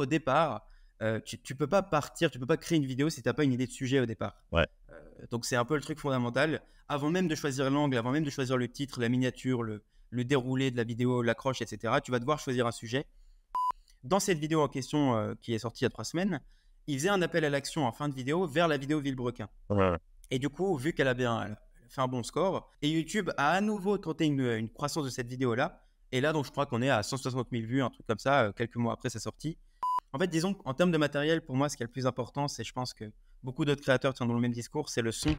au départ, euh, tu, peux pas partir, tu peux pas créer une vidéo si tu n'as pas une idée de sujet au départ. Euh, donc c'est un peu le truc fondamental. Avant même de choisir l'angle, avant même de choisir le titre, la miniature, le, déroulé de la vidéo, l'accroche, etc., tu vas devoir choisir un sujet. Dans cette vidéo en question euh, qui est sortie il y a trois semaines, il faisait un appel à l'action en fin de vidéo vers la vidéo Villebrequin. Ouais. Et du coup, vu qu'elle a bien fait un bon score, et YouTube a à nouveau tenté une, une croissance de cette vidéo-là, et là, donc, je crois qu'on est à 160 000 vues, un truc comme ça, quelques mois après sa sortie. En fait, disons qu'en termes de matériel, pour moi, ce qui est le plus important, c'est je pense que beaucoup d'autres créateurs tiendront le même discours, c'est le son.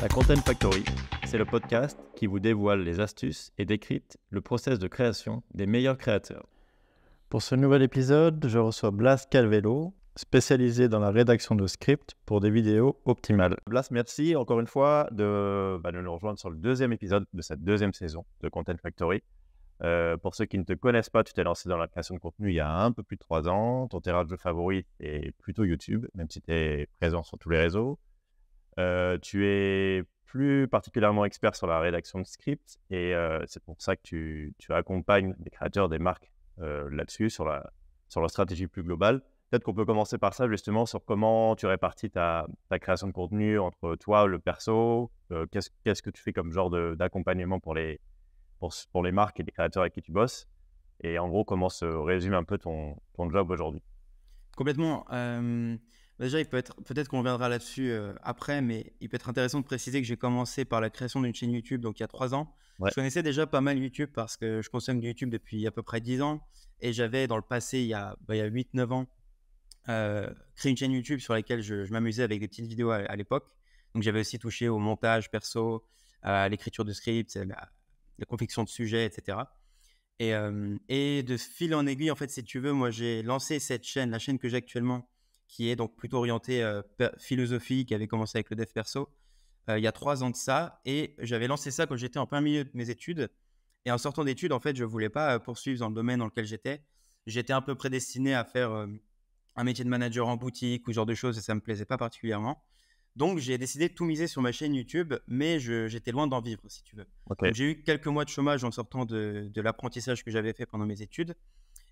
La Content Factory, c'est le podcast qui vous dévoile les astuces et décrypte le process de création des meilleurs créateurs. Pour ce nouvel épisode, je reçois Blas Calvelo, spécialisé dans la rédaction de scripts pour des vidéos optimales. Blas, merci encore une fois de, bah, nous rejoindre sur le deuxième épisode de cette deuxième saison de Content Factory. Euh, pour ceux qui ne te connaissent pas, tu t'es lancé dans la création de contenu il y a un peu plus de trois ans. Ton terrain de jeu favori est plutôt YouTube, même si tu es présent sur tous les réseaux. Euh, tu es plus particulièrement expert sur la rédaction de scripts et euh, c'est pour ça que tu, tu accompagnes des créateurs, des marques là-dessus, sur, la, sur leur stratégie plus globale. Peut-être qu'on peut commencer par ça, justement, sur comment tu répartis ta, création de contenu entre toi, le perso. Euh, qu'est-ce, que tu fais comme genre d'accompagnement pour les, pour, les marques et les créateurs avec qui tu bosses Et en gros, comment se résume un peu ton, ton job aujourd'hui Complètement. Bah, déjà, il peut être, peut-être qu'on reviendra là-dessus après, mais il peut être intéressant de préciser que j'ai commencé par la création d'une chaîne YouTube, donc il y a trois ans. Je connaissais déjà pas mal YouTube parce que je consomme YouTube depuis à peu près dix ans. Et j'avais dans le passé, il y a, huit, bah, il y a 8-9 ans, euh, créé une chaîne YouTube sur laquelle je, m'amusais avec des petites vidéos à, l'époque. Donc j'avais aussi touché au montage perso, à l'écriture de scripts, à la, confection de sujets, etc. Et, euh, et, de fil en aiguille, en fait, si tu veux, moi j'ai lancé cette chaîne, la chaîne que j'ai actuellement, qui est donc plutôt orientée euh, philosophie, qui avait commencé avec le dev perso, il y a trois ans de ça. Et j'avais lancé ça quand j'étais en plein milieu de mes études. Et en sortant d'études, en fait, je voulais pas poursuivre dans le domaine dans lequel j'étais. J'étais un peu prédestiné à faire un métier de manager en boutique ou ce genre de choses et ça me plaisait pas particulièrement. Donc j'ai décidé de tout miser sur ma chaîne YouTube, mais j'étais loin d'en vivre, si tu veux. J'ai eu quelques mois de chômage en sortant de, l'apprentissage que j'avais fait pendant mes études.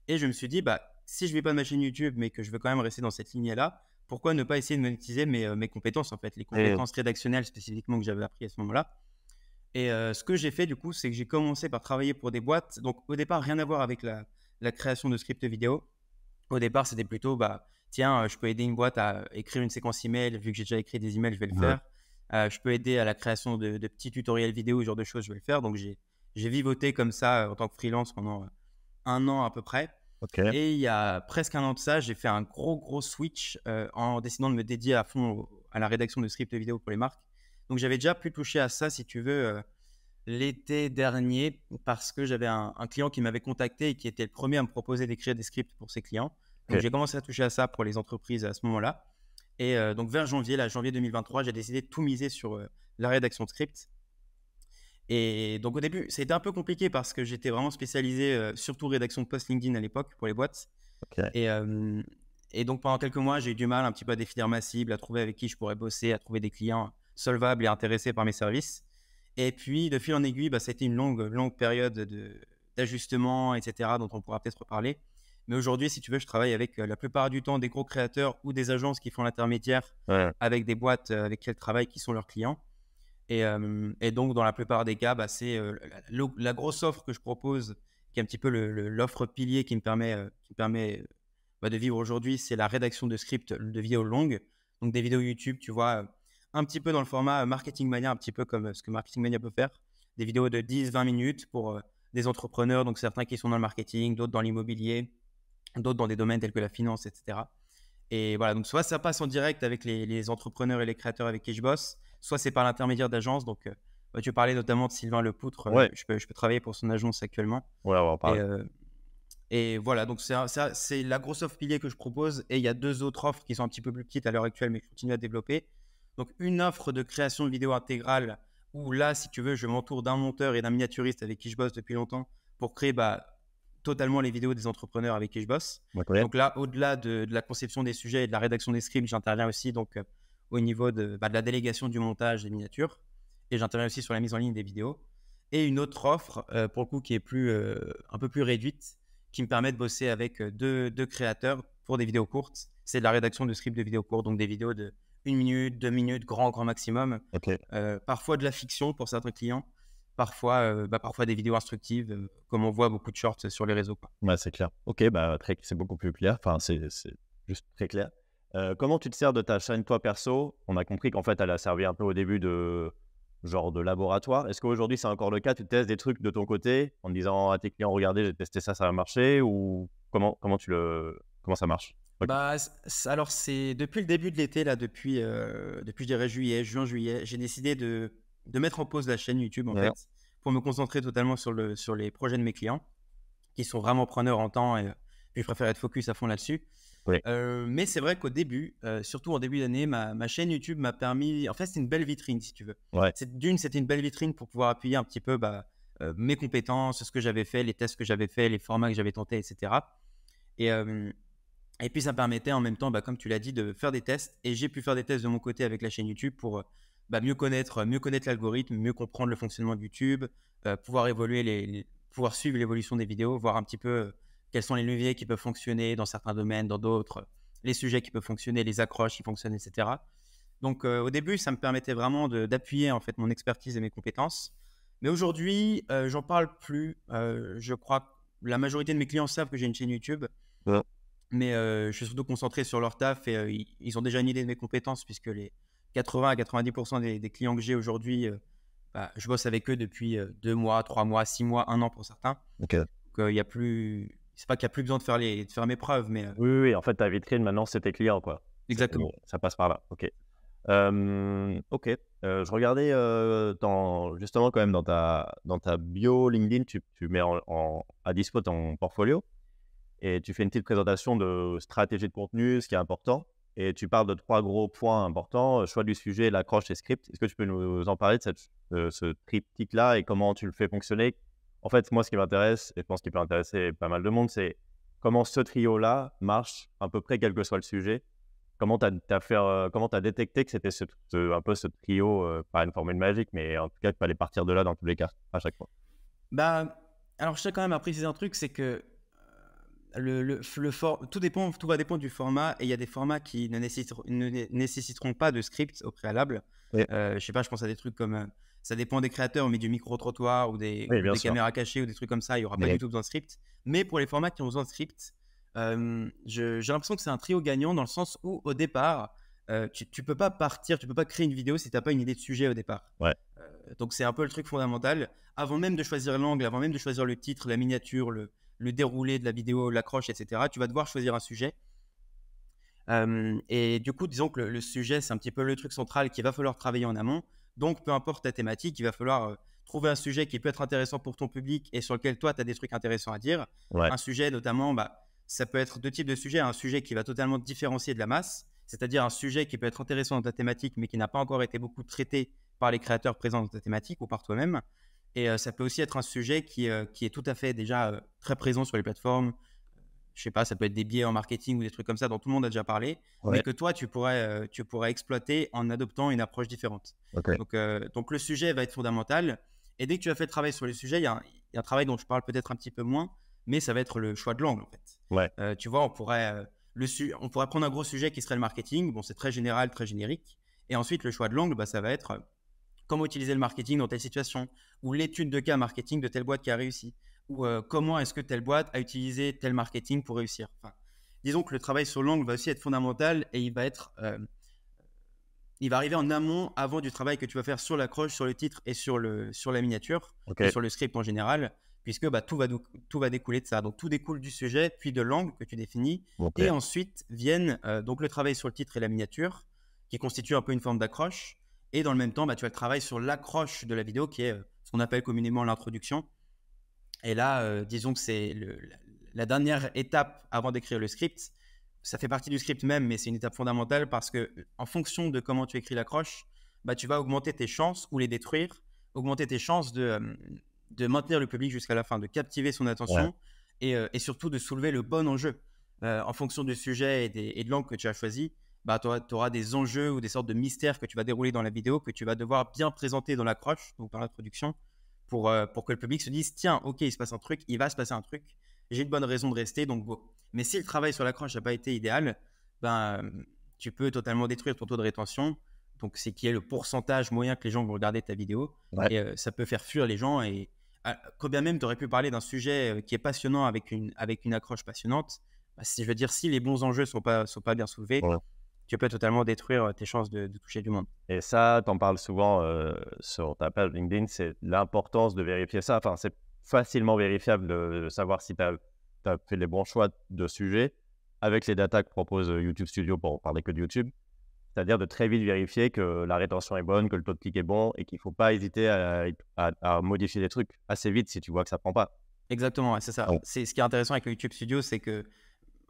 Et je me suis dit, bah, si je ne vis pas de ma chaîne YouTube, mais que je veux quand même rester dans cette lignée-là, pourquoi ne pas essayer de monétiser mes, euh, compétences, en fait, les compétences rédactionnelles spécifiquement que j'avais appris à ce moment-là. Et euh, ce que j'ai fait, du coup, c'est que j'ai commencé par travailler pour des boîtes. Donc au départ, rien à voir avec la, la création de scripts vidéo. Au départ, c'était plutôt, bah, tiens, euh, je peux aider une boîte à euh, écrire une séquence email. Vu que j'ai déjà écrit des emails, je vais le faire. Euh, je peux aider à la création de, petits tutoriels vidéo, ce genre de choses, je vais le faire. Donc, j'ai, vivoté comme ça en tant que freelance pendant un an à peu près. Et il y a presque un an de ça, j'ai fait un gros, gros switch en décidant de me dédier à fond à la rédaction de scripts vidéo pour les marques. Donc, j'avais déjà pu toucher à ça, si tu veux, l'été dernier parce que j'avais un, client qui m'avait contacté et qui était le premier à me proposer d'écrire des scripts pour ses clients. j'ai commencé à toucher à ça pour les entreprises à ce moment-là. Et euh, donc vers janvier, là, janvier 2023, j'ai décidé de tout miser sur euh, la rédaction de scripts. Et donc au début, c'était un peu compliqué parce que j'étais vraiment spécialisé euh, surtout rédaction de post LinkedIn à l'époque pour les boîtes. Et, et donc pendant quelques mois, j'ai eu du mal un petit peu à définir ma cible, à trouver avec qui je pourrais bosser, à trouver des clients solvables et intéressés par mes services. Et puis, de fil en aiguille, bah, ça a été une longue, longue période d'ajustement, etc., dont on pourra peut-être reparler. Mais aujourd'hui, si tu veux, je travaille avec euh, la plupart du temps des gros créateurs ou des agences qui font l'intermédiaire avec des boîtes euh, avec lesquelles elles travaillent, qui sont leurs clients. Euh, et, donc, dans la plupart des cas, bah, c'est la, grosse offre que je propose, qui est un petit peu l'offre pilier qui me permet, qui permet bah, de vivre aujourd'hui, c'est la rédaction de scripts de vidéos longues. Donc, des vidéos YouTube, tu vois, un petit peu dans le format euh, Marketing Mania, un petit peu comme euh, ce que Marketing Mania peut faire, des vidéos de 10-20 minutes pour euh, des entrepreneurs, donc certains qui sont dans le marketing, d'autres dans l'immobilier, d'autres dans des domaines tels que la finance, etc. Et voilà, donc soit ça passe en direct avec les, entrepreneurs et les créateurs avec qui je bosse, soit c'est par l'intermédiaire d'agences. Donc, bah, tu parlais notamment de Sylvain Lepoutre. je, peux, je, peux, travailler pour son agence actuellement. Ouais, on va Et, voilà, donc c'est la grosse offre pilier que je propose. Et il y a deux autres offres qui sont un petit peu plus petites à l'heure actuelle, mais que je continue à développer. Donc une offre de création de vidéo intégrale où là, si tu veux, je m'entoure d'un monteur et d'un miniaturiste avec qui je bosse depuis longtemps pour créer bah, totalement les vidéos des entrepreneurs avec qui je bosse. Donc là, au-delà de, la conception des sujets et de la rédaction des scripts, j'interviens aussi donc euh, au niveau bah, de, la délégation du montage des miniatures et j'interviens aussi sur la mise en ligne des vidéos. Et une autre offre, euh, pour le coup, qui est plus, euh, un peu plus réduite, qui me permet de bosser avec deux, deux créateurs pour des vidéos courtes. C'est de la rédaction de scripts de vidéos courtes, donc des vidéos de une minute, deux minutes, grand, grand maximum. Euh, parfois de la fiction pour certains clients, parfois, euh, bah, parfois des vidéos instructives, euh, comme on voit beaucoup de shorts sur les réseaux. c'est clair. Ok, bah, c'est beaucoup plus clair. Enfin, c'est juste très clair. comment tu te sers de ta chaîne toi perso On a compris qu'en fait, elle a servi un peu au début de genre de laboratoire. Est-ce qu'aujourd'hui, c'est encore le cas Tu testes des trucs de ton côté en disant à tes clients, regardez, j'ai testé ça, ça a marché Ou comment, comment, tu le... comment ça marche bah, alors, c'est depuis le début de l'été, là, depuis, euh, depuis, je dirais, juillet, juin, juillet, j'ai décidé de, de, mettre en pause la chaîne YouTube, en fait, pour me concentrer totalement sur, le, sur les projets de mes clients, qui sont vraiment preneurs en temps, et, je préfère être focus à fond là-dessus. Euh, mais c'est vrai qu'au début, euh, surtout en début d'année, ma, ma, chaîne YouTube m'a permis. En fait, c'est une belle vitrine, si tu veux. Ouais. D'une, c'était une belle vitrine pour pouvoir appuyer un petit peu bah, mes compétences, ce que j'avais fait, les tests que j'avais fait, les formats que j'avais tentés, etc. Et, et puis ça me permettait en même temps, bah, comme tu l'as dit, de faire des tests. Et j'ai pu faire des tests de mon côté avec la chaîne YouTube pour euh, bah, mieux connaître, mieux connaître l'algorithme, mieux comprendre le fonctionnement de YouTube, euh, pouvoir évoluer pouvoir suivre l'évolution des vidéos, voir un petit peu euh, quels sont les leviers qui peuvent fonctionner dans certains domaines, dans d'autres, les sujets qui peuvent fonctionner, les accroches qui fonctionnent, etc. Donc au début, ça me permettait vraiment d'appuyer en fait mon expertise et mes compétences. Mais aujourd'hui, j'en parle plus. je crois que la majorité de mes clients savent que j'ai une chaîne YouTube. Mais je suis surtout concentré sur leur taf et ils, ont déjà une idée de mes compétences puisque les 80 à 90% des, clients que j'ai aujourd'hui, bah, je bosse avec eux depuis deux mois, trois mois, six mois, un an pour certains. Donc il n'y a plus, c'est pas qu'il n'y a plus besoin de faire, les, de faire mes preuves, mais. Oui, oui, en fait ta vitrine maintenant c'est tes clients quoi. Exactement. Ça passe par là, ok. ok, euh, je regardais dans, justement quand même dans ta, dans ta bio LinkedIn, tu, mets en, à dispo ton portfolio et tu fais une petite présentation de stratégie de contenu, ce qui est important, et tu parles de trois gros points importants, choix du sujet, l'accroche et script. Est-ce que tu peux nous en parler de, cette, ce triptyque-là et comment tu le fais fonctionner En fait, moi, ce qui m'intéresse, et je pense qu'il peut intéresser pas mal de monde, c'est comment ce trio-là marche à peu près quel que soit le sujet. Comment tu as, as, as, détecté que c'était ce, un peu ce trio, par euh, pas une formule magique, mais en tout cas tu peux aller partir de là dans tous les cas, à chaque fois Bah, alors je tiens quand même à préciser un truc, c'est que le, tout, dépend, tout va dépendre du format et il y a des formats qui ne nécessiteront, pas de script au préalable. Euh, je sais pas, je pense à des trucs comme euh, ça dépend des créateurs, mais du micro-trottoir ou des, caméras cachées ou des trucs comme ça, il n'y aura pas du tout besoin de script. Mais pour les formats qui ont besoin de script, euh, j'ai l'impression que c'est un trio gagnant dans le sens où au départ, tu, ne peux pas partir, tu peux pas créer une vidéo si tu n'as pas une idée de sujet au départ. donc c'est un peu le truc fondamental. Avant même de choisir l'angle, avant même de choisir le titre, la miniature, le, le déroulé de la vidéo, l'accroche, etc. Tu vas devoir choisir un sujet. et du coup, disons que le, sujet, c'est un petit peu le truc central qui va falloir travailler en amont. Donc, peu importe ta thématique, il va falloir euh, trouver un sujet qui peut être intéressant pour ton public et sur lequel toi, tu as des trucs intéressants à dire. Un sujet, notamment, bah, ça peut être deux types de sujets. Un sujet qui va totalement différencier de la masse, c'est-à-dire un sujet qui peut être intéressant dans ta thématique, mais qui n'a pas encore été beaucoup traité par les créateurs présents dans ta thématique ou par toi-même. Et euh, ça peut aussi être un sujet qui, euh, qui est tout à fait déjà euh, très présent sur les plateformes. Je sais pas, ça peut être des biais en marketing ou des trucs comme ça dont tout le monde a déjà parlé, mais que toi, tu pourrais, tu pourrais exploiter en adoptant une approche différente. Donc, donc, le sujet va être fondamental. Et dès que tu as fait le travail sur le sujet, il y, a un travail dont je parle peut-être un petit peu moins, mais ça va être le choix de l'angle en fait. tu vois, on pourrait, le on pourrait prendre un gros sujet qui serait le marketing. Bon, c'est très général, très générique. Et ensuite, le choix de l'angle, bah, ça va être comment utiliser le marketing dans telle situation, ou l'étude de cas marketing de telle boîte qui a réussi, ou euh, comment est-ce que telle boîte a utilisé tel marketing pour réussir. disons que le travail sur l'angle va aussi être fondamental et il va être, euh, il va arriver en amont avant du travail que tu vas faire sur l'accroche, sur le titre et sur le sur la miniature, sur le script en général, puisque bah, tout va tout va découler de ça. Donc tout découle du sujet, puis de l'angle que tu définis, et ensuite viennent euh, donc le travail sur le titre et la miniature, qui constitue un peu une forme d'accroche et dans le même temps, bah, tu as le travail sur l'accroche de la vidéo qui est euh, ce qu'on appelle communément l'introduction. Et là, euh, disons que c'est la dernière étape avant d'écrire le script. Ça fait partie du script même, mais c'est une étape fondamentale parce que euh, en fonction de comment tu écris l'accroche, bah, tu vas augmenter tes chances ou les détruire, augmenter tes chances de, maintenir le public jusqu'à la fin, de captiver son attention et, surtout de soulever le bon enjeu. en fonction du sujet et, et de l'angle que tu as choisi, bah, tu auras, des enjeux ou des sortes de mystères que tu vas dérouler dans la vidéo que tu vas devoir bien présenter dans l'accroche, donc dans l'introduction, pour, euh, pour que le public se dise tiens, ok, il se passe un truc, il va se passer un truc, j'ai une bonne raison de rester, donc Mais si le travail sur l'accroche n'a pas été idéal, ben, tu peux totalement détruire ton taux de rétention. Donc, c'est qui est le pourcentage moyen que les gens vont regarder ta vidéo. Et euh, ça peut faire fuir les gens. Et ah, combien quand bien même tu aurais pu parler d'un sujet euh, qui est passionnant avec une, avec une accroche passionnante, bah, si, je veux dire, si les bons enjeux ne sont pas, sont pas bien soulevés, tu peux totalement détruire tes chances de, toucher du monde. Et ça, tu en parles souvent sur ta page LinkedIn, c'est l'importance de vérifier ça. Enfin, c'est facilement vérifiable de, savoir si tu as, fait les bons choix de sujet avec les datas que propose YouTube Studio pour parler que de YouTube. C'est-à-dire de très vite vérifier que la rétention est bonne, que le taux de clic est bon et qu'il ne faut pas hésiter à, modifier des trucs assez vite si tu vois que ça ne prend pas. Exactement, c'est ça. C'est ce qui est intéressant avec YouTube Studio, c'est que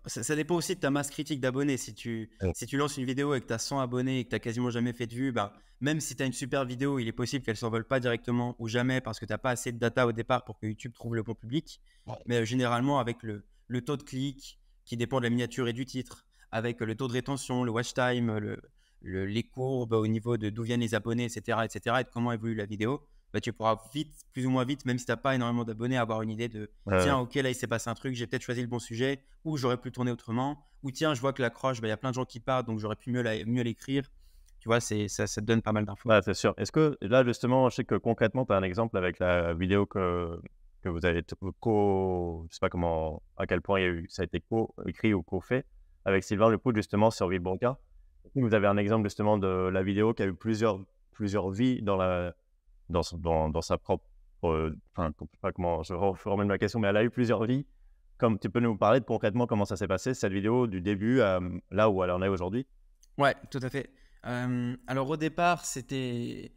ça, dépend aussi de ta masse critique d'abonnés. Si tu, si tu lances une vidéo et que tu as 100 abonnés et que tu n'as quasiment jamais fait de vues, bah, même si tu as une super vidéo, il est possible qu'elle ne s'envole pas directement ou jamais parce que tu n'as pas assez de data au départ pour que YouTube trouve le bon public. Mais euh, généralement, avec le, le taux de clic qui dépend de la miniature et du titre, avec le taux de rétention, le watch time, le, les courbes au niveau de d'où viennent les abonnés, etc., etc., et comment évolue la vidéo, bah, tu pourras vite, plus ou moins vite, même si tu n'as pas énormément d'abonnés, avoir une idée de tiens, ok, là il s'est passé un truc, j'ai peut-être choisi le bon sujet, ou j'aurais pu tourner autrement, ou tiens, je vois que l'accroche, bah, il y a plein de gens qui partent, donc j'aurais pu mieux, mieux l'écrire. Tu vois, c'est, ça, ça te donne pas mal d'infos. Bah, c'est sûr. Est-ce que là, justement, je sais que concrètement, tu as un exemple avec la vidéo que, que vous avez co. Je sais pas comment, à quel point il y a eu, ça a été co-écrit ou co-fait avec Sylvain Lepoud, justement, sur Vibranca. Vous avez un exemple, justement, de la vidéo qui a eu plusieurs, plusieurs vies dans la dans, dans, sa propre. Euh, enfin, je ne sais pas comment je reformule ma question, mais elle a eu plusieurs vies. Comme tu peux nous parler de concrètement comment ça s'est passé, cette vidéo, du début à là où elle en est aujourd'hui Ouais, tout à fait. Euh, alors au départ, c'était.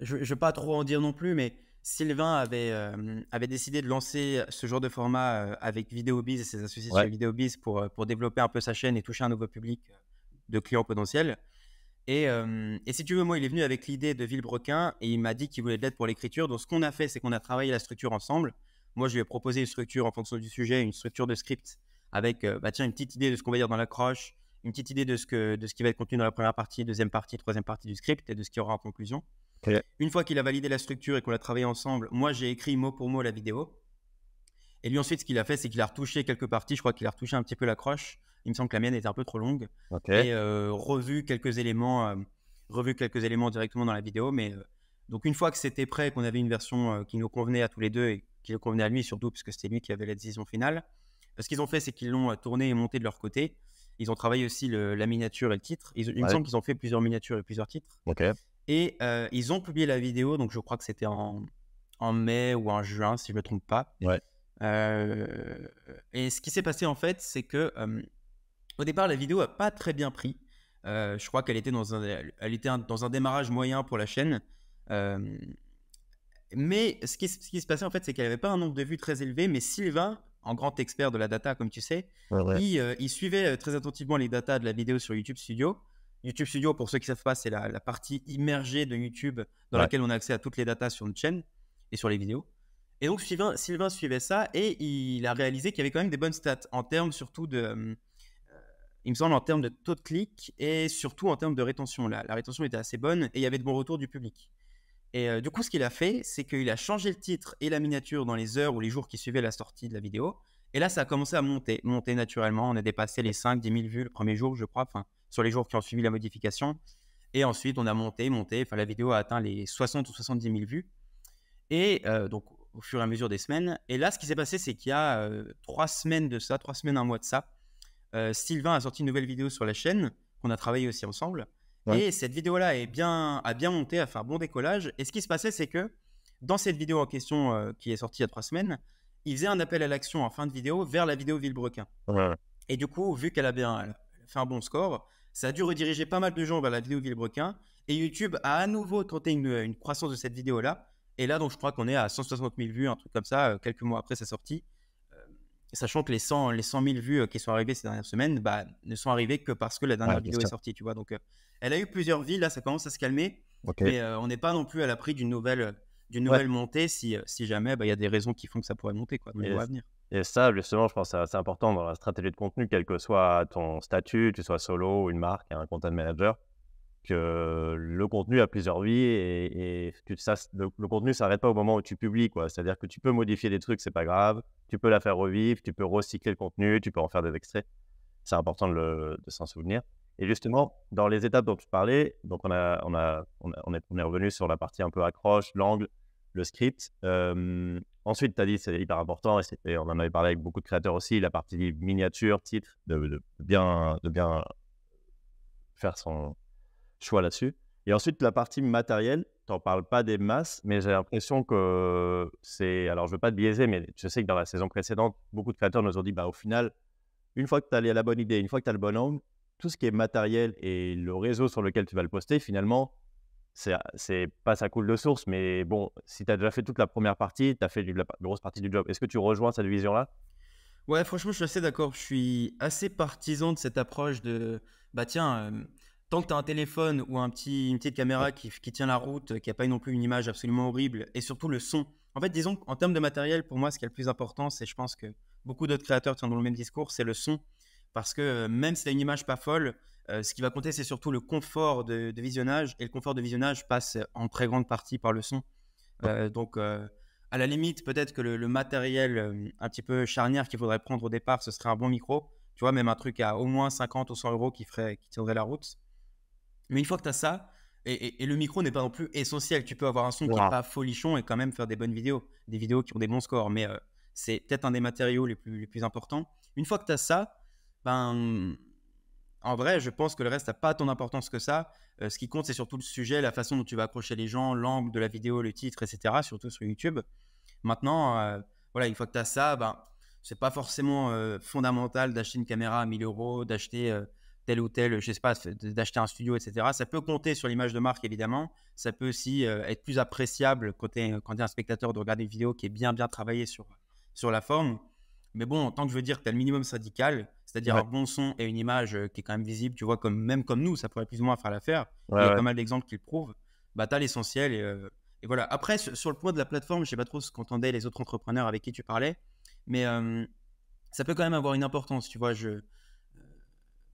Je ne vais pas trop en dire non plus, mais Sylvain avait, euh, avait décidé de lancer ce genre de format avec VideoBiz et ses associés ouais. sur pour, pour développer un peu sa chaîne et toucher un nouveau public de clients potentiels. Euh, et, si tu veux, moi, il est venu avec l'idée de Villebrequin et il m'a dit qu'il voulait de l'aide pour l'écriture. Donc, ce qu'on a fait, c'est qu'on a travaillé la structure ensemble. Moi, je lui ai proposé une structure en fonction du sujet, une structure de script avec euh, bah, tiens, une petite idée de ce qu'on va dire dans l'accroche, une petite idée de ce, que, de ce qui va être contenu dans la première partie, deuxième partie, troisième partie du script et de ce qu'il y aura en conclusion. Une fois qu'il a validé la structure et qu'on l'a travaillé ensemble, moi, j'ai écrit mot pour mot la vidéo. Et lui, ensuite, ce qu'il a fait, c'est qu'il a retouché quelques parties. Je crois qu'il a retouché un petit peu l'accroche il me semble que la mienne était un peu trop longue. Et euh, revu quelques éléments, euh, revu quelques éléments directement dans la vidéo. Mais euh, donc une fois que c'était prêt, qu'on avait une version qui nous convenait à tous les deux et qui le convenait à lui surtout, parce que c'était lui qui avait la décision finale. Ce qu'ils ont fait, c'est qu'ils l'ont tourné et monté de leur côté. Ils ont travaillé aussi le, la miniature et le titre. Ils, il me semble qu'ils ont fait plusieurs miniatures et plusieurs titres. Et ils ont publié la vidéo, donc je crois que c'était en, en mai ou en juin, si je ne me trompe pas. et ce qui s'est passé en fait, c'est que au départ, la vidéo a pas très bien pris. Euh, je crois qu'elle était, dans un, était dans un démarrage moyen pour la chaîne. Euh, mais ce qui, se passait en fait, c'est qu'elle n'avait pas un nombre de vues très élevé, mais Sylvain, en grand expert de la data, comme tu sais, euh, Il, suivait très attentivement les datas de la vidéo sur YouTube Studio. YouTube Studio, pour ceux qui ne savent pas, c'est la, partie immergée de YouTube dans laquelle on a accès à toutes les datas sur une chaîne et sur les vidéos. Et donc Sylvain suivait ça et il a réalisé qu'il y avait quand même des bonnes stats en termes surtout de il me semble, en termes de taux de clic et surtout en termes de rétention. La, la rétention était assez bonne et il y avait de bons retours du public. Et euh, du coup, ce qu'il a fait, c'est qu'il a changé le titre et la miniature dans les heures ou les jours qui suivaient la sortie de la vidéo. Et là, ça a commencé à monter, monter naturellement. On a dépassé les 5-10 000 vues le premier jour, je crois, enfin, sur les jours qui ont suivi la modification. Et ensuite, on a monté, monté. Enfin, la vidéo a atteint les 60 ou 70 000 vues. Et euh, donc, au fur et à mesure des semaines. Et là, ce qui s'est passé, c'est qu'il y a euh, trois semaines de ça, trois semaines, un mois de ça, euh, Sylvain a sorti une nouvelle vidéo sur la chaîne qu'on a travaillé aussi ensemble. Et cette vidéo-là est bien, a bien monté, a fait un bon décollage. Et ce qui se passait, c'est que dans cette vidéo en question euh, qui est sortie il y a trois semaines, il faisait un appel à l'action en fin de vidéo vers la vidéo Villebrequin. Et du coup, vu qu'elle a bien fait un bon score, ça a dû rediriger pas mal de gens vers la vidéo Villebrequin. Et YouTube a à nouveau tenté une, croissance de cette vidéo-là. Et là, donc, je crois qu'on est à 160 000 vues, un truc comme ça, euh, quelques mois après sa sortie sachant que les 100, les 000 vues euh, qui sont arrivées ces dernières semaines bah, ne sont arrivées que parce que la dernière vidéo est sortie, tu vois. Donc, euh, elle a eu plusieurs vies, là, ça commence à se calmer. Mais euh, on n'est pas non plus à l'appris d'une nouvelle, d'une nouvelle montée si, si jamais bah, il y a des raisons qui font que ça pourrait monter, quoi, venir. Et ça, justement, je pense que c'est important dans la stratégie de contenu, quel que soit ton statut, tu sois solo, une marque, un content manager que le contenu a plusieurs vies et, et ça, le, contenu ne s'arrête pas au moment où tu publies. C'est-à-dire que tu peux modifier des trucs, c'est pas grave. Tu peux la faire revivre, tu peux recycler le contenu, tu peux en faire des extraits. C'est important de, s'en souvenir. Et justement, dans les étapes dont tu parlais, donc on, a, on, a, on, est, on est revenu sur la partie un peu accroche, l'angle, le script. ensuite, tu as dit c'est hyper important, et, on en avait parlé avec beaucoup de créateurs aussi, la partie miniature, titre, de bien, de bien faire son, choix là-dessus. Et ensuite, la partie matérielle, t'en parles pas des masses, mais j'ai l'impression que c'est. Alors, je veux pas te biaiser, mais je sais que dans la saison précédente, beaucoup de créateurs nous ont dit bah, au final, une fois que tu as la bonne idée, une fois que tu as le bon angle, tout ce qui est matériel et le réseau sur lequel tu vas le poster, finalement, c'est pas ça coule de source, mais bon, si tu as déjà fait toute la première partie, tu as fait une la, grosse partie du job. Est-ce que tu rejoins cette vision-là Ouais, franchement, je suis assez d'accord. Je suis assez partisan de cette approche de bah tiens. Euh, tant que tu as un téléphone ou un petit, une petite caméra qui, qui tient la route, qui n'a pas non plus une image absolument horrible, et surtout le son. En fait, disons qu'en termes de matériel, pour moi, ce qui est le plus important, c'est je pense que beaucoup d'autres créateurs tiendront le même discours, c'est le son. Parce que euh, même si tu as une image pas folle, euh, ce qui va compter, c'est surtout le confort de, visionnage. Et le confort de visionnage passe en très grande partie par le son. Euh, donc, à la limite, peut-être que le, matériel un petit peu charnière qu'il faudrait prendre au départ, ce serait un bon micro. Tu vois, même un truc à au moins 50 ou 100 euros qui, ferait, qui tiendrait la route. Mais une fois que tu as ça, et, le micro n'est pas non plus essentiel. Tu peux avoir un son qui n'est pas folichon et quand même faire des bonnes vidéos, des vidéos qui ont des bons scores. Mais euh, c'est peut-être un des matériaux les plus, importants. Une fois que tu as ça, ben, en vrai, je pense que le reste n'a pas tant d'importance que ça. Euh, ce qui compte, c'est surtout le sujet, la façon dont tu vas accrocher les gens, l'angle de la vidéo, le titre, etc. Surtout sur YouTube. Maintenant, euh, voilà, une fois que tu as ça, ben, c'est pas forcément fondamental d'acheter une caméra à 1000 euros, d'acheter tel ou tel, je sais pas, d'acheter un studio, etc. Ça peut compter sur l'image de marque, évidemment. Ça peut aussi euh, être plus appréciable côté, quand tu es un spectateur de regarder une vidéo qui est bien, bien travaillée sur, sur la forme. Mais bon, tant que je veux dire que tu as le minimum syndical, c'est-à-dire un bon son et une image euh, qui est quand même visible, tu vois, comme, même comme nous, ça pourrait plus ou moins faire l'affaire. Il y a pas mal d'exemples qui le prouvent. Bah, tu as l'essentiel. Euh, et, voilà. Après, sur le point de la plateforme, je sais pas trop ce qu'entendaient les autres entrepreneurs avec qui tu parlais, mais ça peut quand même avoir une importance, tu vois. Je,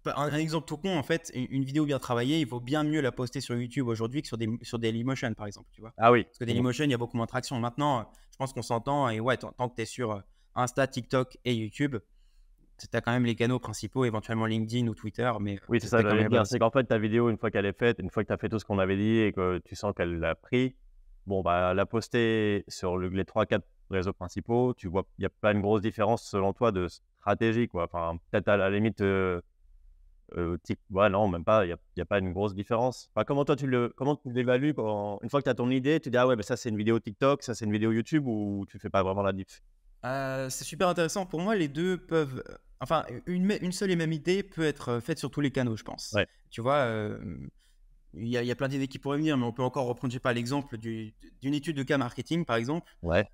bah, un, exemple tout con, en fait, une vidéo bien travaillée, il vaut bien mieux la poster sur YouTube aujourd'hui que sur, des, sur Dailymotion, par exemple, tu vois. Ah oui. Parce que Dailymotion, il y a beaucoup moins de traction. Maintenant, je pense qu'on s'entend, et ouais, tant, que tu es sur euh, Insta, TikTok et YouTube, tu as quand même les canaux principaux, éventuellement LinkedIn ou Twitter. Mais euh, oui, c'est ça, c'est qu'en fait, ta vidéo, une fois qu'elle est faite, une fois que tu as fait tout ce qu'on avait dit et que tu sens qu'elle l'a pris, bon, bah, la poster sur le, les 3-4 réseaux principaux, tu vois, il n'y a pas une grosse différence selon toi de stratégie, quoi. Enfin, peut-être à la limite. Euh, euh, bah, ouais, non, même pas, il n'y a, pas une grosse différence. comment toi, tu le, comment tu l'évalues une fois que tu as ton idée, tu dis, ah ouais, bah, ça, c'est une vidéo TikTok, ça, c'est une vidéo YouTube, ou tu fais pas vraiment la diff C'est super intéressant. Pour moi, les deux peuvent. Enfin, une, une seule et même idée peut être faite sur tous les canaux, je pense. Tu vois, euh, il y, a, plein d'idées qui pourraient venir, mais on peut encore reprendre, je sais pas, l'exemple d'une étude de cas marketing, par exemple.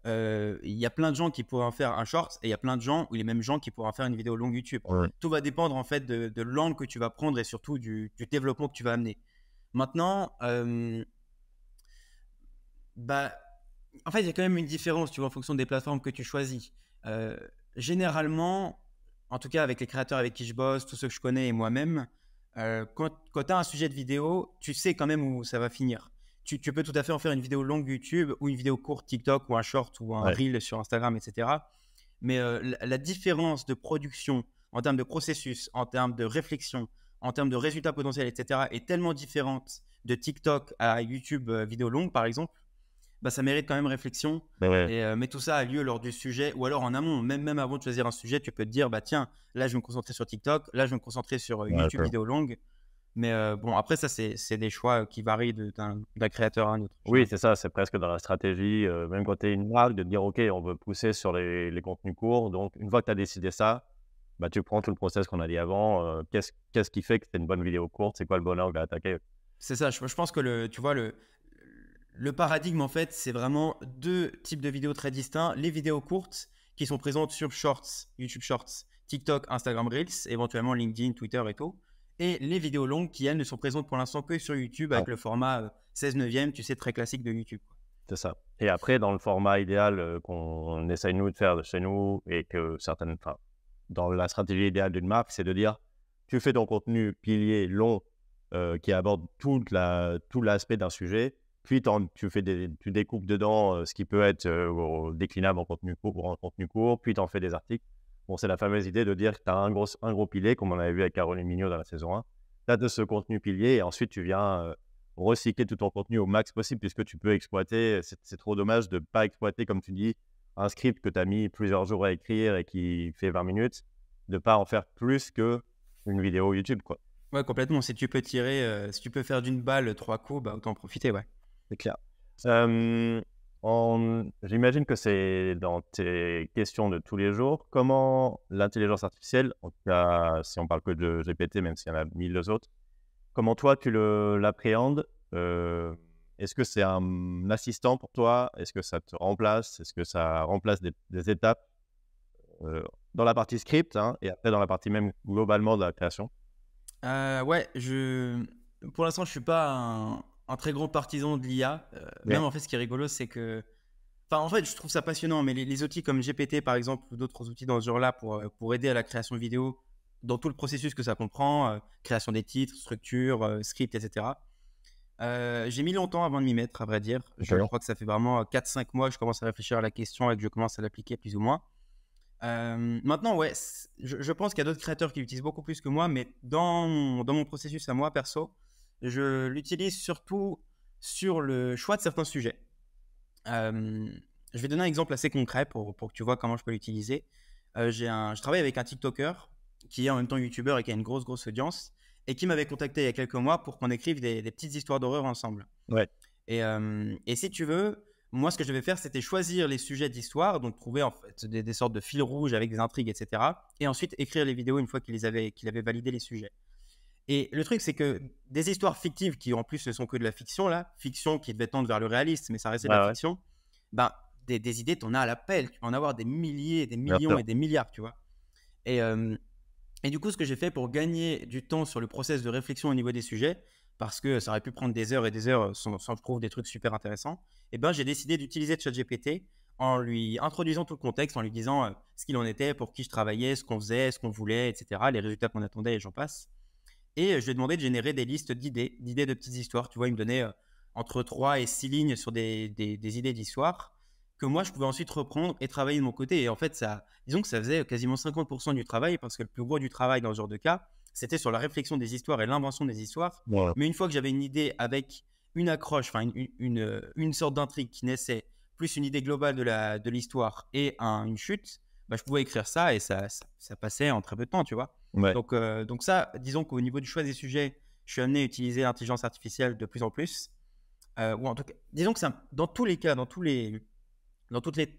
Euh, il y a plein de gens qui pourraient en faire un short et il y a plein de gens, ou les mêmes gens, qui pourraient en faire une vidéo longue YouTube. Tout va dépendre, en fait, de, l'angle que tu vas prendre et surtout du, développement que tu vas amener. Maintenant, euh, bah, en fait, il y a quand même une différence, tu vois, en fonction des plateformes que tu choisis. Euh, généralement, en tout cas, avec les créateurs avec qui je bosse, tous ceux que je connais et moi-même, euh, quand, tu as un sujet de vidéo, tu sais quand même où ça va finir. Tu, peux tout à fait en faire une vidéo longue YouTube ou une vidéo courte TikTok ou un short ou un reel sur Instagram, etc. Mais euh, la, différence de production en termes de processus, en termes de réflexion, en termes de résultats potentiels, etc., est tellement différente de TikTok à YouTube euh, vidéo longue, par exemple, bah, ça mérite quand même réflexion. Ben euh, mais tout ça a lieu lors du sujet, ou alors en amont, même, même avant de choisir un sujet, tu peux te dire, bah tiens, là je vais me concentrer sur TikTok, là je vais me concentrer sur euh, YouTube vidéo longue. Mais euh, bon, après ça, c'est des choix qui varient d'un créateur à un autre. Oui, c'est ça, c'est presque dans la stratégie, même quand tu es une marque, de dire, OK, on veut pousser sur les, contenus courts. Donc, une fois que tu as décidé ça, bah, tu prends tout le process qu'on a dit avant. Qu'est-ce qu'est-ce qui fait que c'est une bonne vidéo courte C'est quoi le bon angle à attaquer c'est ça, je, je, pense que le, tu vois, le, le paradigme, en fait, c'est vraiment deux types de vidéos très distincts. Les vidéos courtes qui sont présentes sur Shorts, YouTube Shorts, TikTok, Instagram Reels, éventuellement LinkedIn, Twitter et tout. Et les vidéos longues qui, elles, ne sont présentes pour l'instant que sur YouTube avec ah. le format 16 euh, neuvième, tu sais, très classique de YouTube. C'est ça. Et après, dans le format idéal euh, qu'on essaye nous de faire de chez nous et que certaines, enfin, dans la stratégie idéale d'une marque, c'est de dire, tu fais ton contenu pilier long euh, qui aborde toute la, tout l'aspect d'un sujet puis tu, fais des, tu découpes dedans ce qui peut être déclinable en contenu court en contenu court, puis tu en fais des articles. Bon, c'est la fameuse idée de dire que tu as un gros, un gros pilier, comme on avait vu avec Caroline Mignot dans la saison 1. Tu as de ce contenu pilier et ensuite tu viens recycler tout ton contenu au max possible puisque tu peux exploiter. C'est trop dommage de ne pas exploiter, comme tu dis, un script que tu as mis plusieurs jours à écrire et qui fait 20 minutes, de ne pas en faire plus que une vidéo YouTube. Quoi. Ouais, complètement. Si tu peux tirer, si tu peux faire d'une balle trois coups, bah, autant profiter. Ouais. C'est clair. J'imagine que c'est dans tes questions de tous les jours. Comment l'intelligence artificielle, en tout cas, si on parle que de GPT, même s'il y en a mille autres, comment toi tu l'appréhendes Est-ce que c'est un assistant pour toi Est-ce que ça te remplace Est-ce que ça remplace des, étapes dans la partie script hein, et après dans la partie même globalement de la création euh, Ouais, je... pour l'instant je suis pas un un très grand partisan de l'IA. Euh, même en fait, ce qui est rigolo, c'est que. Enfin, en fait, je trouve ça passionnant, mais les, outils comme GPT, par exemple, ou d'autres outils dans ce genre-là pour, euh, pour aider à la création de vidéo, dans tout le processus que ça comprend, euh, création des titres, structure, script, etc. j'ai mis longtemps avant de m'y mettre, à vrai dire. Je crois que ça fait vraiment 4-5 mois que je commence à réfléchir à la question et que je commence à l'appliquer plus ou moins. maintenant, ouais, je, pense qu'il y a d'autres créateurs qui l'utilisent beaucoup plus que moi, mais dans, dans mon processus à moi, perso, je l'utilise surtout sur le choix de certains sujets. Euh, je vais donner un exemple assez concret pour, pour que tu vois comment je peux l'utiliser. Euh, je travaille avec un TikToker qui est en même temps youtubeur et qui a une grosse, grosse audience et qui m'avait contacté il y a quelques mois pour qu'on écrive des, petites histoires d'horreur ensemble. Euh, et, si tu veux, moi, ce que je vais faire, c'était choisir les sujets d'histoire, donc trouver en fait des, sortes de fils rouges avec des intrigues, etc. Et ensuite écrire les vidéos une fois qu'il avait validé les sujets. Et le truc, c'est que des histoires fictives qui en plus ne sont que de la fiction, là, fiction qui devait tendre vers le réaliste, mais ça restait de la bah fiction, ben, des, idées, idées, en as à l'appel. Tu peux en avoir des milliers, des millions et des milliards, tu vois. Et, euh, et du coup, ce que j'ai fait pour gagner du temps sur le process de réflexion au niveau des sujets, parce que ça aurait pu prendre des heures et des heures sans, sans je trouve des trucs super intéressants, et eh ben, j'ai décidé d'utiliser ChatGPT en lui introduisant tout le contexte, en lui disant euh, ce qu'il en était, pour qui je travaillais, ce qu'on faisait, ce qu'on voulait, etc., les résultats qu'on attendait et j'en passe. Et euh, je lui ai demandé de générer des listes d'idées, d'idées de petites histoires. Tu vois, il me donnait euh, entre 3 et 6 lignes sur des, des, idées d'histoire que moi, je pouvais ensuite reprendre et travailler de mon côté. Et en fait, ça, disons que ça faisait quasiment 50% du travail, parce que le plus gros du travail dans ce genre de cas, c'était sur la réflexion des histoires et l'invention des histoires. Mais une fois que j'avais une idée avec une accroche, enfin une, une, une, euh, sorte d'intrigue qui naissait, plus une idée globale de, la, de l'histoire et une chute, bah, je pouvais écrire ça et ça, ça, passait en très peu de temps, tu vois. Donc, euh, donc ça, disons qu'au niveau du choix des sujets, je suis amené à utiliser l'intelligence artificielle de plus en plus. Euh, ou en tout cas, disons que ça, dans tous les cas, dans, tous les, dans toutes les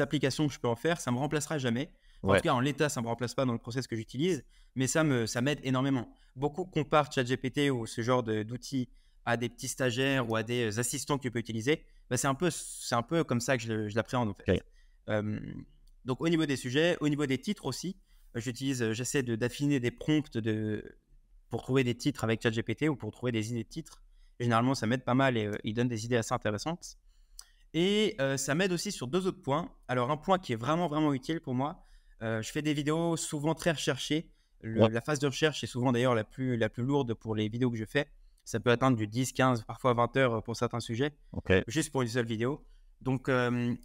applications que je peux en faire, ça ne me remplacera jamais. En tout cas, en l'état, ça ne me remplace pas dans le process que j'utilise, mais ça m'aide ça énormément. Beaucoup comparent ChatGPT ou ce genre d'outils à des petits stagiaires ou à des assistants que tu peux utiliser. Bah, c'est un, peu, un peu comme ça que je, je l'appréhende euh, donc au niveau des sujets, au niveau des titres aussi, J'utilise, euh, j'essaie de, d'affiner des prompts de, pour trouver des titres avec ChatGPT ou pour trouver des idées de titres. Généralement, ça m'aide pas mal et euh, il donne des idées assez intéressantes. Et euh, ça m'aide aussi sur deux autres points. Alors, un point qui est vraiment, vraiment utile pour moi, je fais des vidéos souvent très recherchées. La phase de recherche est souvent d'ailleurs la plus, la plus lourde pour les vidéos que je fais. Ça peut atteindre du 10, 15, parfois 20 heures pour certains sujets, juste pour une seule vidéo. Donc,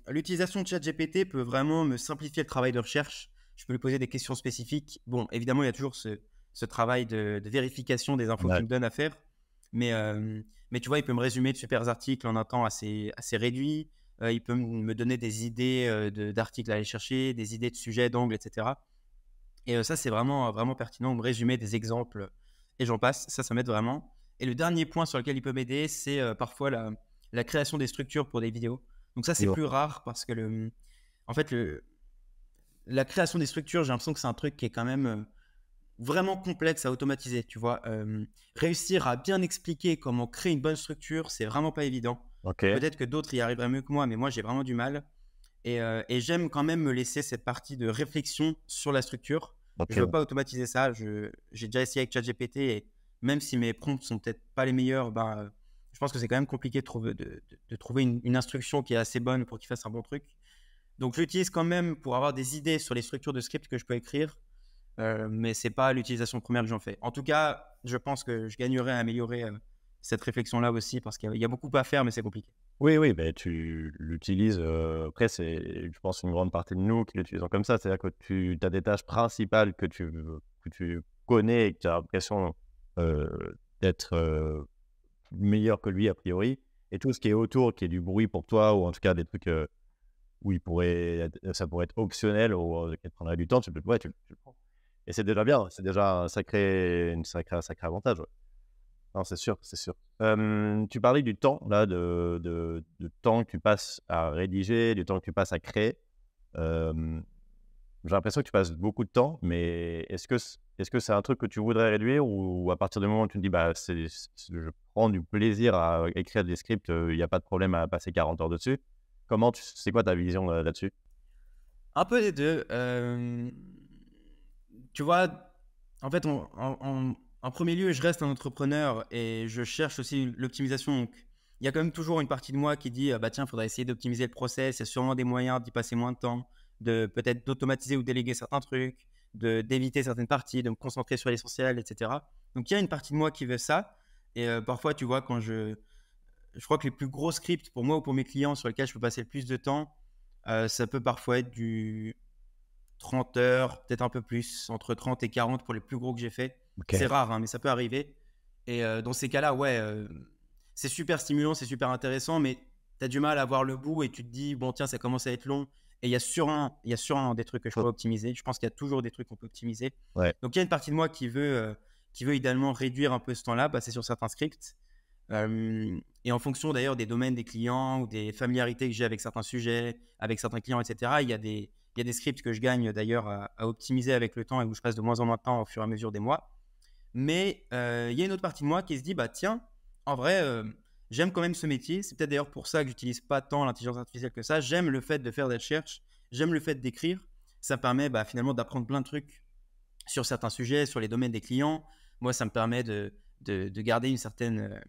l'utilisation de ChatGPT peut vraiment me simplifier le travail de recherche. Je peux lui poser des questions spécifiques. Bon, évidemment, il y a toujours ce, travail de, vérification des infos qu'il me donne à faire. Mais, euh, mais tu vois, il peut me résumer de super articles en un temps assez, assez réduit. Euh, il peut me donner des idées euh, d'articles à aller chercher, des idées de sujets, d'angles, etc. Et ça, c'est vraiment, vraiment pertinent. Me résumer des exemples et j'en passe. Ça, ça m'aide vraiment. Et le dernier point sur lequel il peut m'aider, c'est parfois la, la, création des structures pour des vidéos. Donc ça, c'est plus rare parce que le, en fait, le, la création des structures, j'ai l'impression que c'est un truc qui est quand même euh, vraiment complexe à automatiser, tu vois. réussir à bien expliquer comment créer une bonne structure, c'est vraiment pas évident. Peut-être que d'autres y arriveraient mieux que moi, mais moi j'ai vraiment du mal. Et, euh, j'aime quand même me laisser cette partie de réflexion sur la structure. Je ne veux pas automatiser ça. J'ai déjà essayé avec ChatGPT et même si mes prompts sont peut-être pas les meilleurs, ben, euh, je pense que c'est quand même compliqué de trouver, une, instruction qui est assez bonne pour qu'il fasse un bon truc. Donc, je l'utilise quand même pour avoir des idées sur les structures de script que je peux écrire, euh, mais c'est pas l'utilisation première que j'en fais. En tout cas, je pense que je gagnerais à améliorer euh, cette réflexion-là aussi parce qu'il y, a beaucoup à faire, mais c'est compliqué. Oui, oui, tu l'utilises. Euh, après, c'est, je pense, une grande partie de nous qui l'utilisons comme ça. C'est-à-dire que tu as des tâches principales que tu, que tu connais et que tu as l'impression euh, d'être meilleur que lui, a priori. Et tout ce qui est autour, qui est du bruit pour toi, ou en tout cas des trucs où il pourrait euh, ça pourrait être optionnel ou euh, qui prendrait du temps, tu peux le prends. Et c'est déjà bien, c'est déjà un sacré, une sacré, sacré avantage. Non, c'est sûr, c'est sûr. tu parlais du temps, là, de, de, temps que tu passes à rédiger, du temps que tu passes à créer. j'ai l'impression que tu passes beaucoup de temps, mais est-ce que, est-ce que c'est un truc que tu voudrais réduire ou à partir du moment où tu te dis, bah, je prends du plaisir à euh, écrire des scripts, il n'y a pas de problème à passer 40 heures dessus Comment tu c'est quoi ta vision euh, là-dessus Un peu des deux. Euh, tu vois, en fait, en premier lieu, je reste un entrepreneur et je cherche aussi l'optimisation. Donc, il y a quand même toujours une partie de moi qui dit euh, bah tiens, il faudrait essayer d'optimiser le process. Il y a sûrement des moyens d'y passer moins de temps, de peut-être d'automatiser ou déléguer certains trucs, de d'éviter certaines parties, de me concentrer sur l'essentiel, etc. Donc, il y a une partie de moi qui veut ça. Et parfois, tu vois, quand je je crois que les plus gros scripts pour moi ou pour mes clients sur lesquels je peux passer le plus de temps, euh, ça peut parfois être du 30 heures, peut-être un peu plus, entre 30 et 40 pour les plus gros que j'ai fait. C'est rare, hein, mais ça peut arriver. Et euh, dans ces cas-là, ouais, euh, c'est super stimulant, c'est super intéressant, mais tu as du mal à voir le bout et tu te dis, bon, tiens, ça commence à être long. Et il y a sûrement il des trucs que je peux optimiser. Je pense qu'il y a toujours des trucs qu'on peut optimiser. Donc il y a une partie de moi qui veut, qui veut idéalement réduire un peu ce temps-là, passer bah, sur certains scripts et en fonction d'ailleurs des domaines des clients ou des familiarités que j'ai avec certains sujets, avec certains clients, etc., il y a des, des scripts que je gagne d'ailleurs à, optimiser avec le temps et où je passe de moins en moins de temps au fur et à mesure des mois. Mais il y a une autre partie de moi qui se dit, bah tiens, en vrai, j'aime quand même ce métier. C'est peut-être d'ailleurs pour ça que j'utilise pas tant l'intelligence artificielle que ça. J'aime le fait de faire des recherches, j'aime le fait d'écrire. Ça permet bah, finalement d'apprendre plein de trucs sur certains sujets, sur les domaines des clients. Moi, ça me permet de, de garder une certaine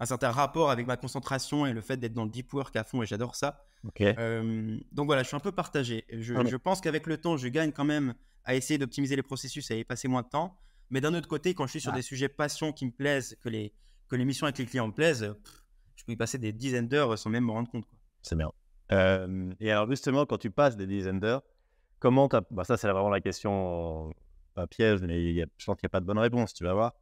un certain rapport avec ma concentration et le fait d'être dans le deep work à fond et j'adore ça. Euh, donc voilà, je suis un peu partagé. Je, pense qu'avec le temps, je gagne quand même à essayer d'optimiser les processus et à y passer moins de temps. Mais d'un autre côté, quand je suis sur ah. des sujets passion qui me plaisent, que les, que les missions avec les clients me plaisent, je peux y passer des dizaines d'heures sans même me rendre compte. C'est bien. Euh, et alors justement, quand tu passes des dizaines d'heures, comment tu bah ça c'est vraiment la question, euh, pas piège, mais y a, je pense qu'il n'y a pas de bonne réponse, tu vas voir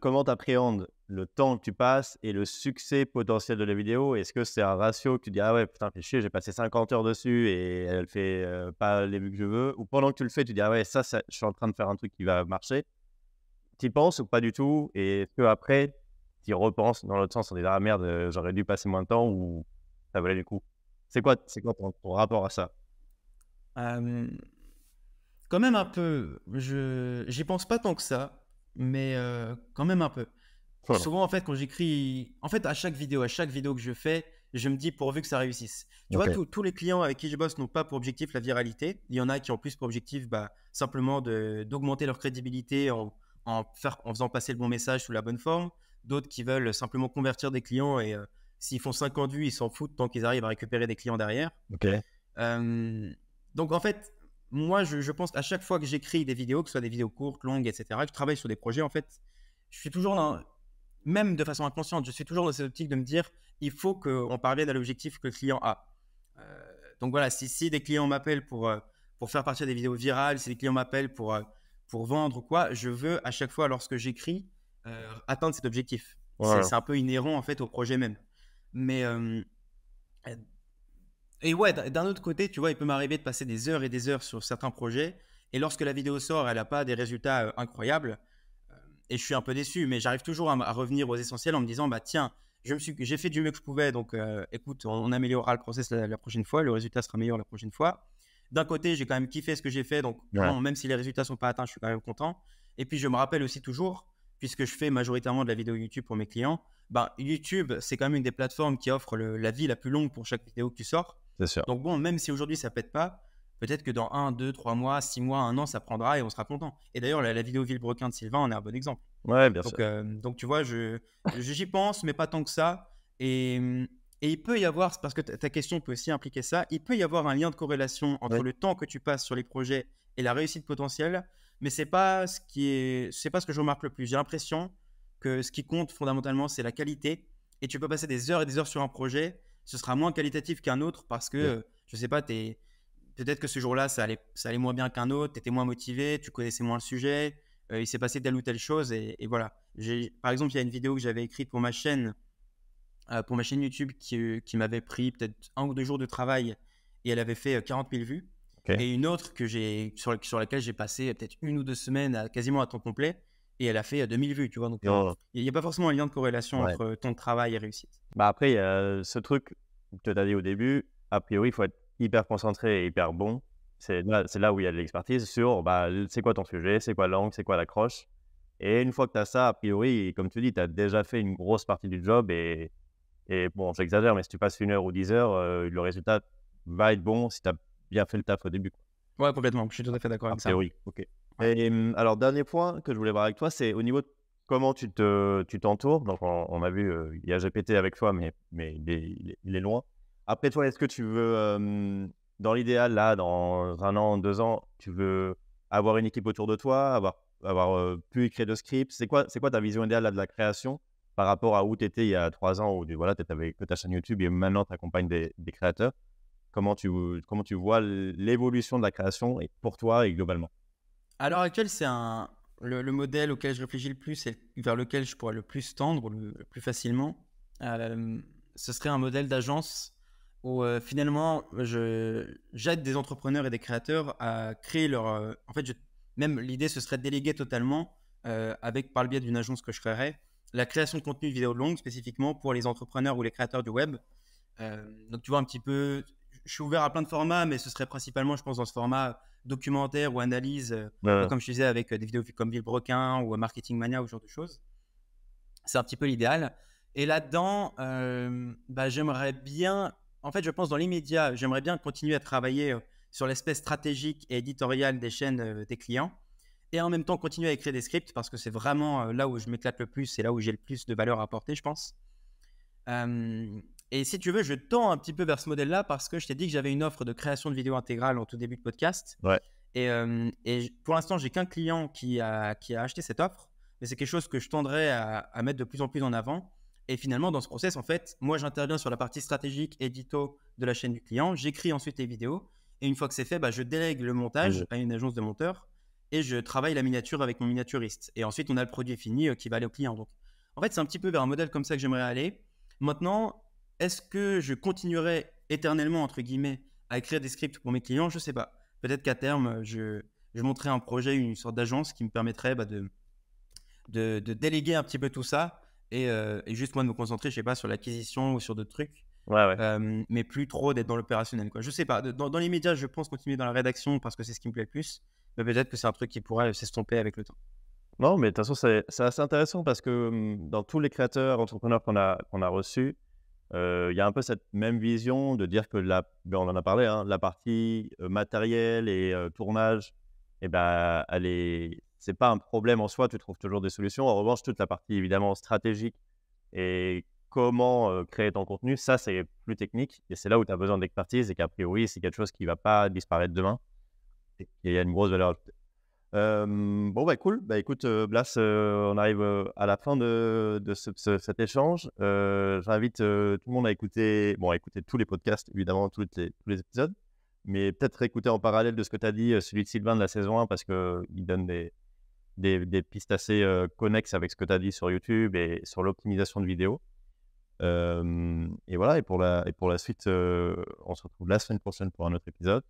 comment tu appréhendes le temps que tu passes et le succès potentiel de la vidéo Est-ce que c'est un ratio que tu dis Ah ouais, putain, fais chier, j'ai passé 50 heures dessus et elle fait pas les vues que je veux Ou pendant que tu le fais, tu dis Ah ouais, ça, je suis en train de faire un truc qui va marcher Tu y penses ou pas du tout Et peu après, tu y repenses dans l'autre sens en disant Ah merde, j'aurais dû passer moins de temps ou ça valait du coup C'est quoi, quoi ton, rapport à ça Quand même un peu. Je J'y pense pas tant que ça mais euh, quand même un peu. Souvent, en fait, quand j'écris, en fait, à chaque vidéo, à chaque vidéo que je fais, je me dis pourvu que ça réussisse. Tu vois, tous les clients avec qui je bosse n'ont pas pour objectif la viralité. Il y en a qui ont plus pour objectif bah, simplement d'augmenter leur crédibilité en, en, faire, en faisant passer le bon message sous la bonne forme. D'autres qui veulent simplement convertir des clients et euh, s'ils font 50 vues, ils s'en foutent tant qu'ils arrivent à récupérer des clients derrière. Euh, donc en fait, moi, je, pense à chaque fois que j'écris des vidéos, que ce soit des vidéos courtes, longues, etc., que je travaille sur des projets, en fait, je suis toujours dans, même de façon inconsciente, je suis toujours dans cette optique de me dire, il faut qu'on parvienne à l'objectif que le client a. Euh, donc voilà, si, si des clients m'appellent pour, euh, pour faire partir des vidéos virales, si des clients m'appellent pour, euh, pour vendre ou quoi, je veux à chaque fois, lorsque j'écris, atteindre cet objectif. C'est un peu inhérent en fait au projet même. Mais et ouais, d'un autre côté, tu vois, il peut m'arriver de passer des heures et des heures sur certains projets. Et lorsque la vidéo sort, elle n'a pas des résultats euh, incroyables. Euh, et je suis un peu déçu, mais j'arrive toujours à, revenir aux essentiels en me disant, bah tiens, je me suis, j'ai fait du mieux que je pouvais, donc euh, écoute, on, améliorera le process la, prochaine fois, le résultat sera meilleur la prochaine fois. D'un côté, j'ai quand même kiffé ce que j'ai fait, donc même si les résultats sont pas atteints, je suis quand même content. Et puis je me rappelle aussi toujours, puisque je fais majoritairement de la vidéo YouTube pour mes clients, bah, YouTube, c'est quand même une des plateformes qui offre la vie la plus longue pour chaque vidéo que tu sors. Donc bon, même si aujourd'hui ça pète pas, peut-être que dans un, deux, trois mois, six mois, un an, ça prendra et on sera content. Et d'ailleurs, la, vidéo Villebrequin de Sylvain en est un bon exemple. Ouais, bien donc, sûr. Euh, donc tu vois, je, j'y pense, mais pas tant que ça. Et, et il peut y avoir, parce que ta question peut aussi impliquer ça, il peut y avoir un lien de corrélation entre le temps que tu passes sur les projets et la réussite potentielle, mais c'est pas ce qui est, c'est pas ce que je remarque le plus. J'ai l'impression que ce qui compte fondamentalement, c'est la qualité. Et tu peux passer des heures et des heures sur un projet ce sera moins qualitatif qu'un autre parce que, euh, je sais pas, peut-être que ce jour-là, ça allait, ça allait moins bien qu'un autre, tu étais moins motivé, tu connaissais moins le sujet, euh, il s'est passé telle ou telle chose, et, voilà. Par exemple, il y a une vidéo que j'avais écrite pour ma chaîne, euh, pour ma chaîne YouTube, qui, m'avait pris peut-être un ou deux jours de travail, et elle avait fait 40 000 vues. Et une autre que j'ai, sur, sur laquelle j'ai passé peut-être une ou deux semaines quasiment à temps complet, et elle a fait 2000 euh, vues, tu vois. Donc, euh, oh. il n'y a, pas forcément un lien de corrélation entre ton travail et réussite. Bah après, il y a euh, ce truc que tu as dit au début, a priori, il faut être hyper concentré et hyper bon. C'est là, là, où il y a de l'expertise sur bah, c'est quoi ton sujet, c'est quoi l'angle, c'est quoi l'accroche. Et une fois que tu as ça, a priori, comme tu dis, tu as déjà fait une grosse partie du job. Et, et bon, j'exagère, mais si tu passes une heure ou dix heures, le résultat va être bon si tu as bien fait le taf au début. Ouais, complètement. Je suis tout à fait d'accord avec ça. A priori, ok. Et mmh, alors, dernier point que je voulais voir avec toi, c'est au niveau de comment tu te, tu t'entoures. Donc, on, on, a vu, il y a GPT avec toi, mais, mais il, est, loin. Après toi, est-ce que tu veux, dans l'idéal, là, dans un an, deux ans, tu veux avoir une équipe autour de toi, avoir, avoir pu écrire de scripts C'est quoi, c'est quoi ta vision idéale de la création par rapport à où tu étais il y a trois ans, où tu voilà, avec que ta chaîne YouTube et maintenant tu accompagnes des, des, créateurs Comment tu, comment tu vois l'évolution de la création et pour toi et globalement à l'heure actuelle, c'est le, modèle auquel je réfléchis le plus et vers lequel je pourrais le plus tendre, le, plus facilement, euh, ce serait un modèle d'agence où euh, finalement finalement j'aide des entrepreneurs et des créateurs à créer leur. Euh, en fait, même l'idée ce serait de déléguer totalement avec par le biais d'une agence que je créerais la création de contenu vidéo longue spécifiquement pour les entrepreneurs ou les créateurs du web. donc tu vois un petit peu je suis ouvert à plein de formats, mais ce serait principalement, je pense, dans ce format documentaire ou analyse, euh, comme je disais, avec euh, des vidéos comme Villebrequin ou euh, Marketing Mania ou ce genre de choses. C'est un petit peu l'idéal. Et là-dedans, bah, j'aimerais bien, en fait, je pense dans l'immédiat, j'aimerais bien continuer à travailler sur l'aspect stratégique et éditorial des chaînes des clients et en même temps continuer à écrire des scripts parce que c'est vraiment là où je m'éclate le plus et là où j'ai le plus de valeur à apporter, je pense. Et si tu veux, je tends un petit peu vers ce modèle-là parce que je t'ai dit que j'avais une offre de création de vidéos intégrales en tout début de podcast. Ouais. Et, euh, et pour l'instant, j'ai qu'un client qui a, qui a acheté cette offre, mais c'est quelque chose que je tendrais à, mettre de plus en plus en avant. Et finalement, dans ce process, en fait, moi, j'interviens sur la partie stratégique, édito de la chaîne du client. J'écris ensuite les vidéos. Et une fois que c'est fait, bah, je délègue le montage à une agence de monteur et je travaille la miniature avec mon miniaturiste. Et ensuite, on a le produit fini euh, qui va aller au client. Donc, en fait, c'est un petit peu vers un modèle comme ça que j'aimerais aller. Maintenant, est-ce que je continuerai éternellement, entre guillemets, à écrire des scripts pour mes clients Je ne sais pas. Peut-être qu'à terme, je, je montrerai un projet, une sorte d'agence qui me permettrait bah, de, de, déléguer un petit peu tout ça euh, et, juste moi de me concentrer, je sais pas, sur l'acquisition ou sur d'autres trucs. Euh, mais plus trop d'être dans l'opérationnel. Je Je sais pas. Dans, les médias, je pense continuer dans la rédaction parce que c'est ce qui me plaît le plus. Mais peut-être que c'est un truc qui pourrait s'estomper avec le temps. Non, mais de toute façon, c'est, assez intéressant parce que hum, dans tous les créateurs, entrepreneurs qu'on a, qu'on a reçus, euh, il y a un peu cette même vision de dire que la, ben, on en a parlé, hein, la partie euh, matérielle et euh, tournage, et eh ben, elle c'est pas un problème en soi, tu trouves toujours des solutions. En revanche, toute la partie évidemment stratégique et comment créer ton contenu, ça c'est plus technique et c'est là où tu as besoin d'expertise et qu'a priori c'est quelque chose qui va pas disparaître demain il y a une grosse valeur bon, bah cool. Bah écoute, Blas, on arrive à la fin de, cet échange. J'invite tout le monde à écouter, bon, à écouter tous les podcasts, évidemment, tous les, tous les épisodes, mais peut-être écouter en parallèle de ce que tu as dit, celui de Sylvain de la saison 1, parce qu'il donne des, des, pistes assez connexes avec ce que tu as dit sur YouTube et sur l'optimisation de vidéos. et voilà, et pour la, et pour la suite, on se retrouve la semaine prochaine pour un autre épisode.